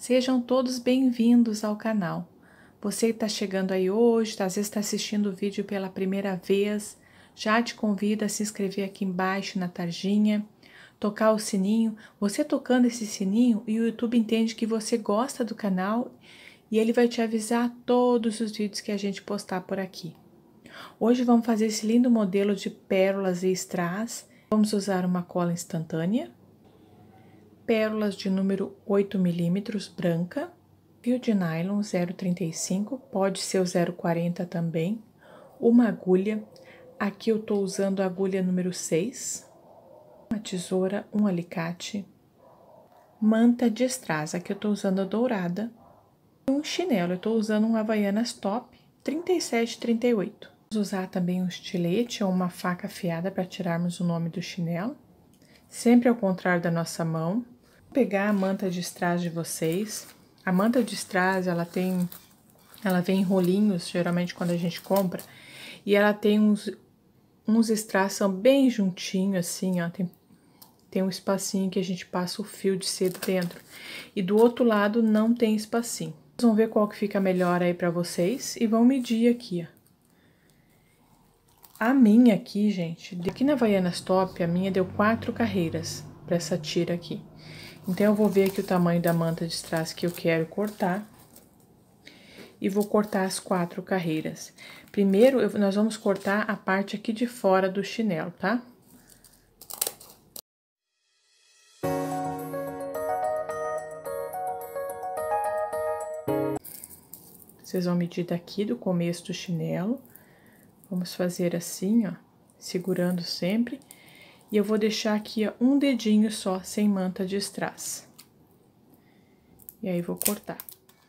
Sejam todos bem-vindos ao canal. Você está chegando aí hoje, tá, às vezes está assistindo o vídeo pela primeira vez, já te convido a se inscrever aqui embaixo na tarjinha, tocar o sininho. Você tocando esse sininho e o YouTube entende que você gosta do canal e ele vai te avisar todos os vídeos que a gente postar por aqui. Hoje vamos fazer esse lindo modelo de pérolas e strass. Vamos usar uma cola instantânea pérolas de número 8 milímetros branca, fio de nylon 0,35, pode ser o 0,40 também, uma agulha, aqui eu estou usando a agulha número 6, uma tesoura, um alicate, manta de strass, aqui eu estou usando a dourada, e um chinelo, eu estou usando um Havaianas Top 37,38. Vamos usar também um estilete ou uma faca afiada para tirarmos o nome do chinelo, sempre ao contrário da nossa mão pegar a manta de strass de vocês. A manta de strass, ela tem ela vem em rolinhos, geralmente quando a gente compra, e ela tem uns uns strass são bem juntinho assim, ó, tem tem um espacinho que a gente passa o fio de seda dentro. E do outro lado não tem espacinho. Vocês vão ver qual que fica melhor aí para vocês e vão medir aqui, ó. A minha aqui, gente, aqui na Havaianas Top, a minha deu quatro carreiras para essa tira aqui. Então, eu vou ver aqui o tamanho da manta de strass que eu quero cortar. E vou cortar as quatro carreiras. Primeiro, eu, nós vamos cortar a parte aqui de fora do chinelo, tá? Vocês vão medir daqui do começo do chinelo. Vamos fazer assim, ó, segurando sempre. E eu vou deixar aqui um dedinho só, sem manta de strass. E aí, vou cortar.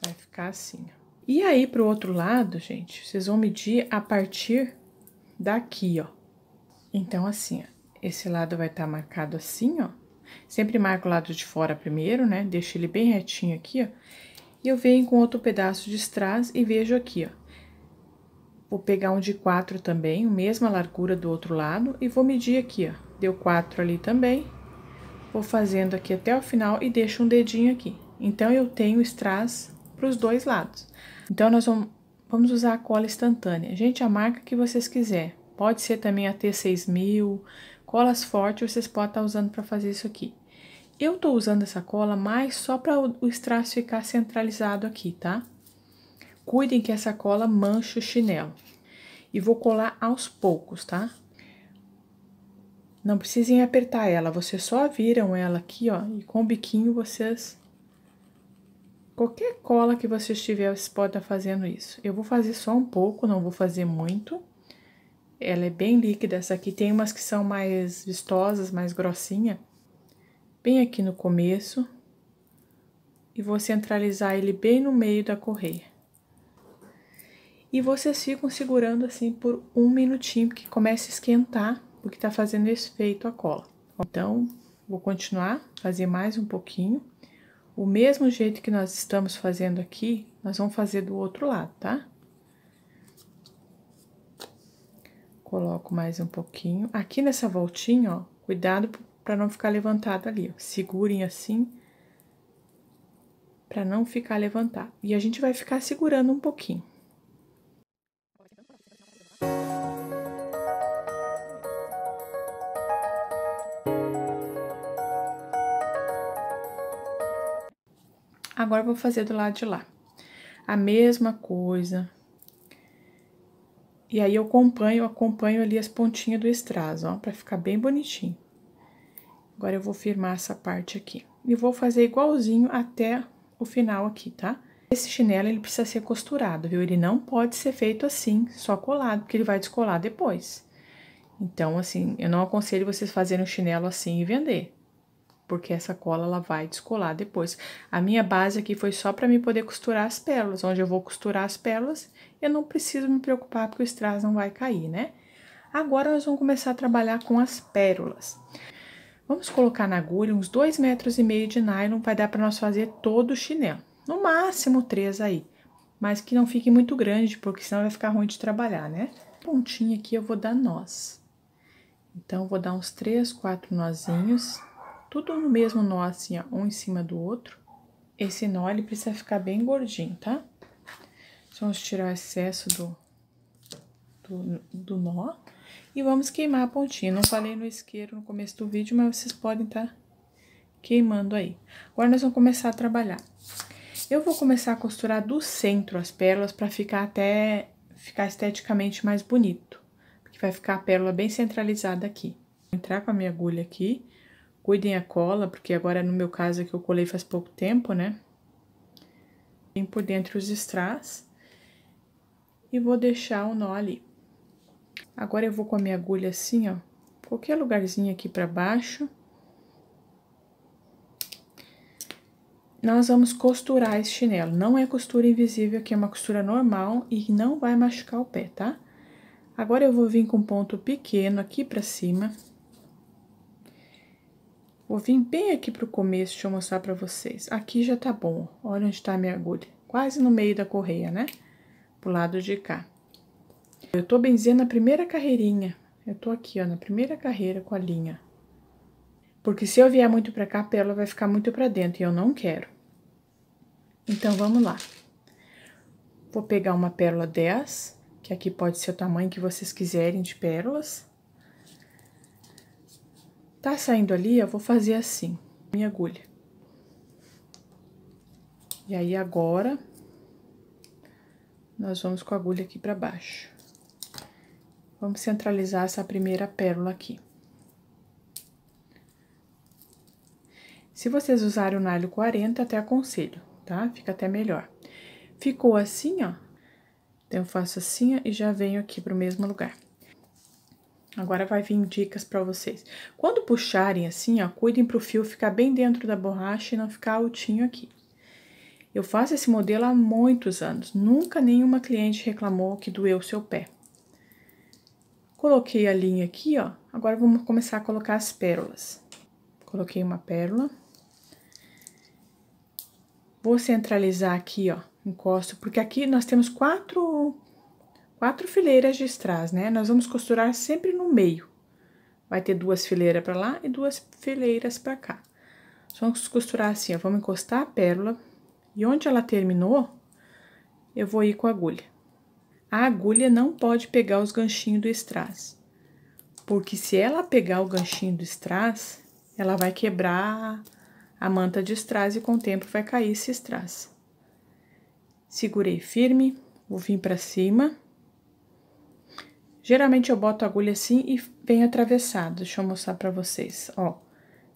Vai ficar assim, E aí, pro outro lado, gente, vocês vão medir a partir daqui, ó. Então, assim, ó, esse lado vai estar tá marcado assim, ó. Sempre marco o lado de fora primeiro, né? Deixo ele bem retinho aqui, ó. E eu venho com outro pedaço de strass e vejo aqui, ó. Vou pegar um de quatro também, mesma largura do outro lado, e vou medir aqui, ó. Deu quatro ali também. Vou fazendo aqui até o final e deixo um dedinho aqui. Então, eu tenho strass para os dois lados. Então, nós vamos, vamos usar a cola instantânea. Gente, a marca que vocês quiser. Pode ser também a T6000, colas fortes, vocês podem estar usando para fazer isso aqui. Eu tô usando essa cola mais só para o strass ficar centralizado aqui, tá? Cuidem que essa cola mancha o chinelo. E vou colar aos poucos, tá? Não precisem apertar ela, vocês só viram ela aqui, ó, e com o biquinho vocês... Qualquer cola que vocês tiverem, vocês podem estar tá fazendo isso. Eu vou fazer só um pouco, não vou fazer muito. Ela é bem líquida, essa aqui tem umas que são mais vistosas, mais grossinha. Bem aqui no começo. E vou centralizar ele bem no meio da correia. E vocês ficam segurando assim por um minutinho, que começa a esquentar porque tá fazendo efeito a cola. Então, vou continuar, fazer mais um pouquinho. O mesmo jeito que nós estamos fazendo aqui, nós vamos fazer do outro lado, tá? Coloco mais um pouquinho. Aqui nessa voltinha, ó, cuidado para não ficar levantado ali, ó. Segurem assim, para não ficar levantado. E a gente vai ficar segurando um pouquinho. Agora vou fazer do lado de lá. A mesma coisa. E aí eu acompanho, acompanho ali as pontinhas do estraso, ó, pra ficar bem bonitinho. Agora eu vou firmar essa parte aqui. E vou fazer igualzinho até o final aqui, tá? Esse chinelo, ele precisa ser costurado, viu? Ele não pode ser feito assim, só colado, porque ele vai descolar depois. Então, assim, eu não aconselho vocês fazerem um chinelo assim e vender porque essa cola ela vai descolar depois. A minha base aqui foi só para me poder costurar as pérolas, onde eu vou costurar as pérolas, eu não preciso me preocupar porque o strass não vai cair, né? Agora nós vamos começar a trabalhar com as pérolas. Vamos colocar na agulha uns dois metros e meio de nylon, vai dar para nós fazer todo o chinelo, no máximo três aí, mas que não fique muito grande, porque senão vai ficar ruim de trabalhar, né? Pontinha aqui eu vou dar nós. Então, vou dar uns três, quatro nozinhos tudo no mesmo nó assim, ó, um em cima do outro. Esse nó, ele precisa ficar bem gordinho, tá? Então, vamos tirar o excesso do, do, do nó e vamos queimar a pontinha. Não falei no isqueiro no começo do vídeo, mas vocês podem estar tá queimando aí. Agora, nós vamos começar a trabalhar. Eu vou começar a costurar do centro as pérolas para ficar até, ficar esteticamente mais bonito. Porque vai ficar a pérola bem centralizada aqui. Vou entrar com a minha agulha aqui cuidem a cola, porque agora no meu caso é que eu colei faz pouco tempo, né? por dentro os strass e vou deixar o nó ali. Agora eu vou com a minha agulha assim, ó, qualquer lugarzinho aqui para baixo. Nós vamos costurar esse chinelo. Não é costura invisível, aqui é uma costura normal e não vai machucar o pé, tá? Agora eu vou vir com um ponto pequeno aqui para cima Vou vir bem aqui pro começo, deixa eu mostrar pra vocês. Aqui já tá bom, olha onde tá a minha agulha. Quase no meio da correia, né? Pro lado de cá. Eu tô benzendo a primeira carreirinha. Eu tô aqui, ó, na primeira carreira com a linha. Porque se eu vier muito pra cá, a pérola vai ficar muito pra dentro, e eu não quero. Então, vamos lá. Vou pegar uma pérola 10, que aqui pode ser o tamanho que vocês quiserem de pérolas. Tá saindo ali, eu vou fazer assim, minha agulha. E aí, agora, nós vamos com a agulha aqui pra baixo. Vamos centralizar essa primeira pérola aqui. Se vocês usarem o nalho 40, até aconselho, tá? Fica até melhor. Ficou assim, ó. Então, eu faço assim ó, e já venho aqui pro mesmo lugar. Agora vai vir dicas para vocês. Quando puxarem assim, ó, cuidem para o fio ficar bem dentro da borracha e não ficar altinho aqui. Eu faço esse modelo há muitos anos, nunca nenhuma cliente reclamou que doeu o seu pé. Coloquei a linha aqui, ó, agora vamos começar a colocar as pérolas. Coloquei uma pérola. Vou centralizar aqui, ó, encosto, porque aqui nós temos quatro quatro fileiras de strass, né? Nós vamos costurar sempre no meio. Vai ter duas fileiras para lá e duas fileiras para cá. Vamos costurar assim, ó, vamos encostar a pérola e onde ela terminou, eu vou ir com a agulha. A agulha não pode pegar os ganchinhos do strass, porque se ela pegar o ganchinho do strass, ela vai quebrar a manta de strass e com o tempo vai cair esse strass. Segurei firme, vou vir para cima Geralmente eu boto a agulha assim e venho atravessado. Deixa eu mostrar pra vocês, ó.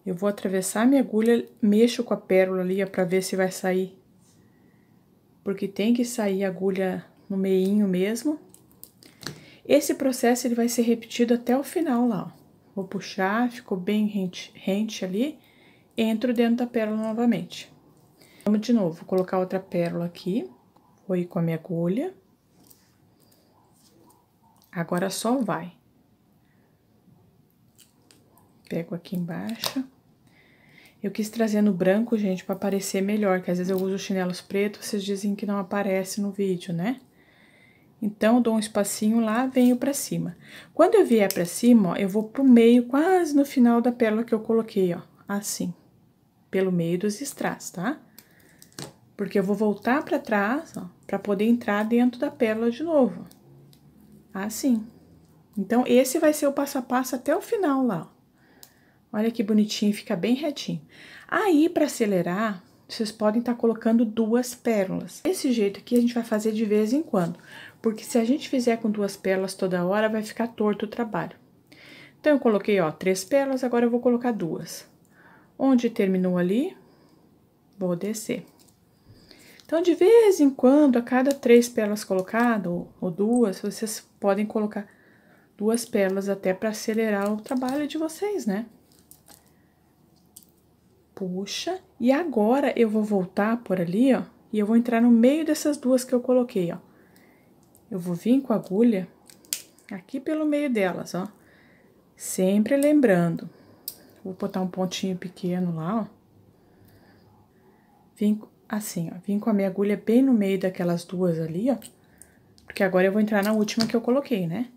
Eu vou atravessar a minha agulha, mexo com a pérola ali pra ver se vai sair. Porque tem que sair a agulha no meinho mesmo. Esse processo ele vai ser repetido até o final lá, ó. Vou puxar, ficou bem rente, rente ali. Entro dentro da pérola novamente. Vamos de novo, Vou colocar outra pérola aqui. Vou ir com a minha agulha. Agora só vai. Pego aqui embaixo. Eu quis trazer no branco, gente, para aparecer melhor, que às vezes eu uso chinelos pretos, vocês dizem que não aparece no vídeo, né? Então, dou um espacinho lá, venho pra cima. Quando eu vier pra cima, ó, eu vou pro meio, quase no final da pérola que eu coloquei, ó, assim. Pelo meio dos strass, tá? Porque eu vou voltar pra trás, ó, pra poder entrar dentro da pérola de novo. Assim. Então, esse vai ser o passo a passo até o final lá. Olha que bonitinho, fica bem retinho. Aí, para acelerar, vocês podem estar tá colocando duas pérolas. Esse jeito aqui, a gente vai fazer de vez em quando. Porque se a gente fizer com duas pérolas toda hora, vai ficar torto o trabalho. Então, eu coloquei, ó, três pérolas, agora eu vou colocar duas. Onde terminou ali, vou descer. Então, de vez em quando, a cada três pérolas colocadas, ou, ou duas, vocês podem colocar duas pérolas até para acelerar o trabalho de vocês, né? Puxa, e agora eu vou voltar por ali, ó, e eu vou entrar no meio dessas duas que eu coloquei, ó. Eu vou vir com a agulha aqui pelo meio delas, ó. Sempre lembrando. Vou botar um pontinho pequeno lá, ó. Vim assim, ó. Vim com a minha agulha bem no meio daquelas duas ali, ó. Porque agora eu vou entrar na última que eu coloquei, né?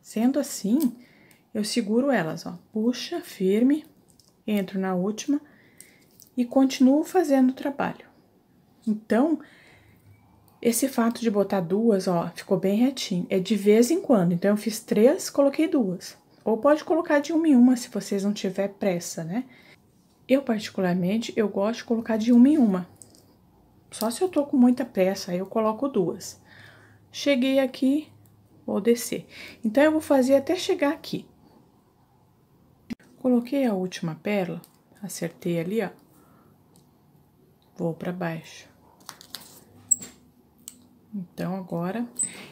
Sendo assim, eu seguro elas, ó. Puxa, firme, entro na última e continuo fazendo o trabalho. Então, esse fato de botar duas, ó, ficou bem retinho. É de vez em quando. Então, eu fiz três, coloquei duas. Ou pode colocar de uma em uma, se vocês não tiver pressa, né? Eu, particularmente, eu gosto de colocar de uma em uma. Só se eu tô com muita pressa, aí eu coloco duas. Cheguei aqui, vou descer. Então, eu vou fazer até chegar aqui. Coloquei a última pérola, acertei ali, ó. Vou pra baixo. Então, agora,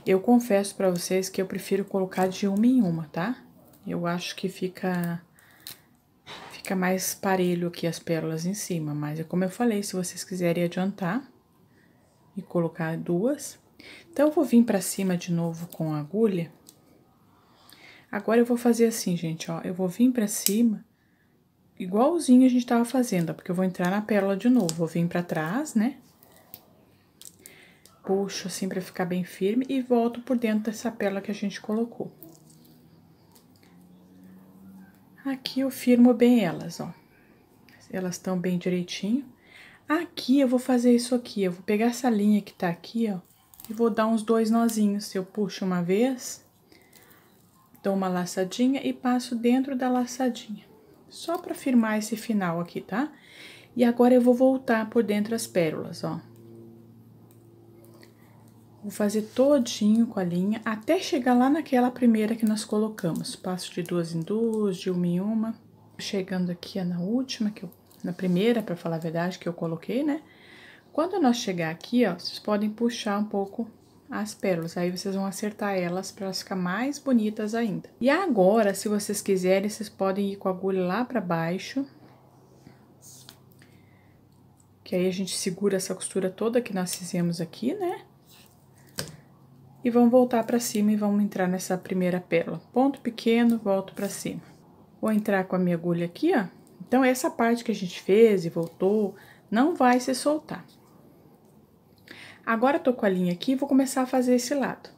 eu confesso pra vocês que eu prefiro colocar de uma em uma, tá? Eu acho que fica Fica mais parelho aqui as pérolas em cima, mas é como eu falei, se vocês quiserem adiantar e colocar duas. Então, eu vou vir pra cima de novo com a agulha. Agora, eu vou fazer assim, gente, ó, eu vou vir pra cima, igualzinho a gente tava fazendo, ó, porque eu vou entrar na pérola de novo, vou vir pra trás, né? Puxo assim pra ficar bem firme e volto por dentro dessa pérola que a gente colocou. Aqui eu firmo bem elas, ó. Elas estão bem direitinho. Aqui eu vou fazer isso aqui, eu vou pegar essa linha que tá aqui, ó, e vou dar uns dois nozinhos. Eu puxo uma vez, dou uma laçadinha e passo dentro da laçadinha. Só pra firmar esse final aqui, tá? E agora eu vou voltar por dentro as pérolas, ó. Vou fazer todinho com a linha, até chegar lá naquela primeira que nós colocamos. Passo de duas em duas, de uma em uma. Chegando aqui na última, que eu, na primeira, para falar a verdade, que eu coloquei, né? Quando nós chegar aqui, ó, vocês podem puxar um pouco as pérolas. Aí, vocês vão acertar elas para elas ficar mais bonitas ainda. E agora, se vocês quiserem, vocês podem ir com a agulha lá para baixo. Que aí, a gente segura essa costura toda que nós fizemos aqui, né? e vamos voltar para cima e vamos entrar nessa primeira pérola. Ponto pequeno, volto para cima. Vou entrar com a minha agulha aqui, ó. Então, essa parte que a gente fez e voltou, não vai se soltar. Agora, tô com a linha aqui e vou começar a fazer esse lado.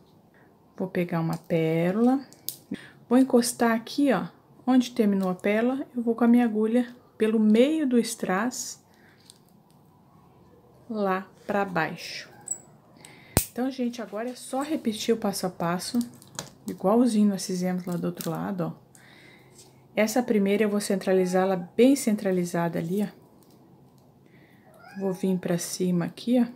Vou pegar uma pérola, vou encostar aqui, ó, onde terminou a pérola, eu vou com a minha agulha pelo meio do strass lá para baixo. Então, gente, agora é só repetir o passo a passo, igualzinho nós fizemos lá do outro lado, ó. Essa primeira eu vou centralizar ela bem centralizada ali, ó. Vou vir pra cima aqui, ó.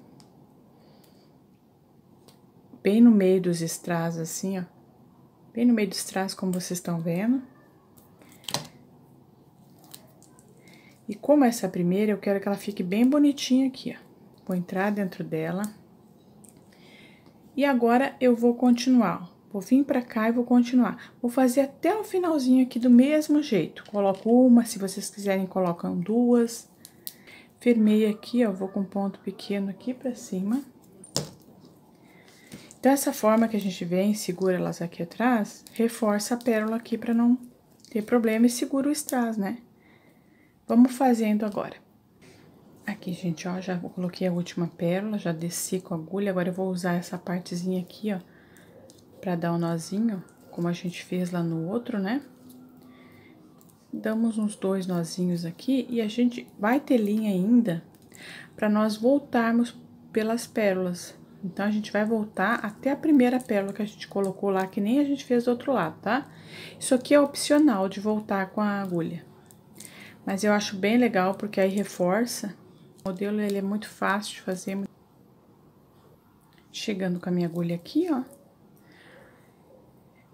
Bem no meio dos strass, assim, ó. Bem no meio dos strass, como vocês estão vendo. E como essa primeira, eu quero que ela fique bem bonitinha aqui, ó. Vou entrar dentro dela. E agora eu vou continuar. Vou vir para cá e vou continuar. Vou fazer até o finalzinho aqui do mesmo jeito. Coloco uma, se vocês quiserem, colocam duas. Firmei aqui, ó, vou com um ponto pequeno aqui para cima. Dessa forma que a gente vem, segura elas aqui atrás, reforça a pérola aqui para não ter problema e segura o strass, né? Vamos fazendo agora aqui, gente, ó, já coloquei a última pérola, já desci com a agulha. Agora eu vou usar essa partezinha aqui, ó, pra dar o um nozinho, como a gente fez lá no outro, né? Damos uns dois nozinhos aqui e a gente vai ter linha ainda pra nós voltarmos pelas pérolas. Então, a gente vai voltar até a primeira pérola que a gente colocou lá, que nem a gente fez do outro lado, tá? Isso aqui é opcional de voltar com a agulha. Mas eu acho bem legal, porque aí reforça o modelo ele é muito fácil de fazer. Chegando com a minha agulha aqui, ó.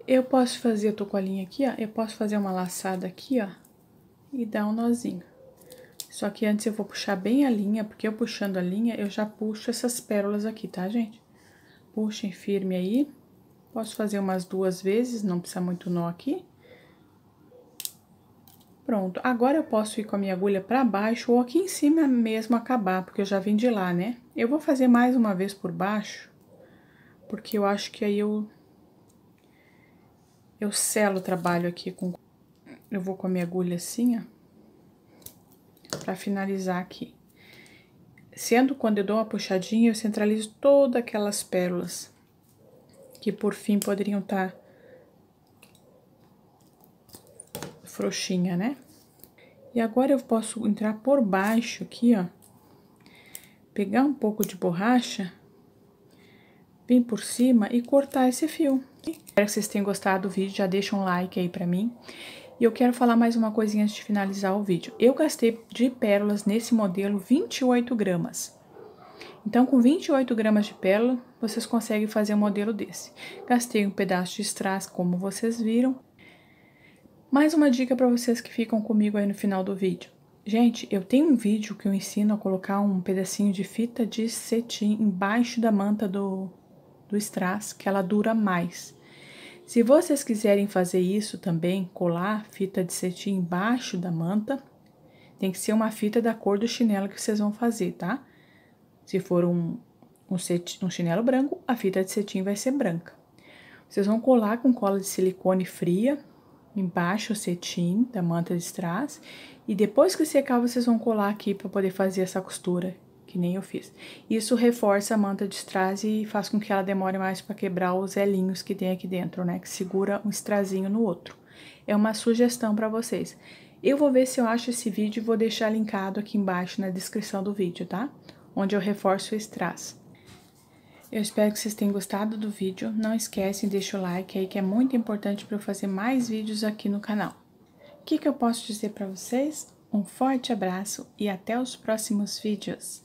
Eu posso fazer, eu tô com a linha aqui, ó. Eu posso fazer uma laçada aqui, ó. E dar um nozinho. Só que antes eu vou puxar bem a linha, porque eu puxando a linha, eu já puxo essas pérolas aqui, tá, gente? Puxem firme aí. Posso fazer umas duas vezes, não precisa muito nó aqui. Pronto, agora eu posso ir com a minha agulha para baixo ou aqui em cima mesmo acabar, porque eu já vim de lá, né? Eu vou fazer mais uma vez por baixo, porque eu acho que aí eu... Eu selo o trabalho aqui com... Eu vou com a minha agulha assim, ó, pra finalizar aqui. Sendo quando eu dou uma puxadinha, eu centralizo todas aquelas pérolas que por fim poderiam estar... Tá frouxinha, né? E agora eu posso entrar por baixo aqui, ó. Pegar um pouco de borracha, vir por cima e cortar esse fio. Espero que vocês tenham gostado do vídeo, já deixa um like aí pra mim. E eu quero falar mais uma coisinha antes de finalizar o vídeo. Eu gastei de pérolas nesse modelo 28 gramas. Então, com 28 gramas de pérola, vocês conseguem fazer um modelo desse. Gastei um pedaço de strass, como vocês viram. Mais uma dica para vocês que ficam comigo aí no final do vídeo. Gente, eu tenho um vídeo que eu ensino a colocar um pedacinho de fita de cetim embaixo da manta do, do strass, que ela dura mais. Se vocês quiserem fazer isso também, colar fita de cetim embaixo da manta, tem que ser uma fita da cor do chinelo que vocês vão fazer, tá? Se for um, um, cetim, um chinelo branco, a fita de cetim vai ser branca. Vocês vão colar com cola de silicone fria, embaixo o cetim da manta de strass e depois que secar vocês vão colar aqui para poder fazer essa costura, que nem eu fiz. Isso reforça a manta de strass e faz com que ela demore mais para quebrar os elinhos que tem aqui dentro, né, que segura um strazinho no outro. É uma sugestão para vocês. Eu vou ver se eu acho esse vídeo e vou deixar linkado aqui embaixo na descrição do vídeo, tá? Onde eu reforço o strass. Eu espero que vocês tenham gostado do vídeo. Não esquece, deixa o like aí que é muito importante para eu fazer mais vídeos aqui no canal. O que, que eu posso dizer para vocês? Um forte abraço e até os próximos vídeos.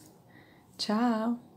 Tchau!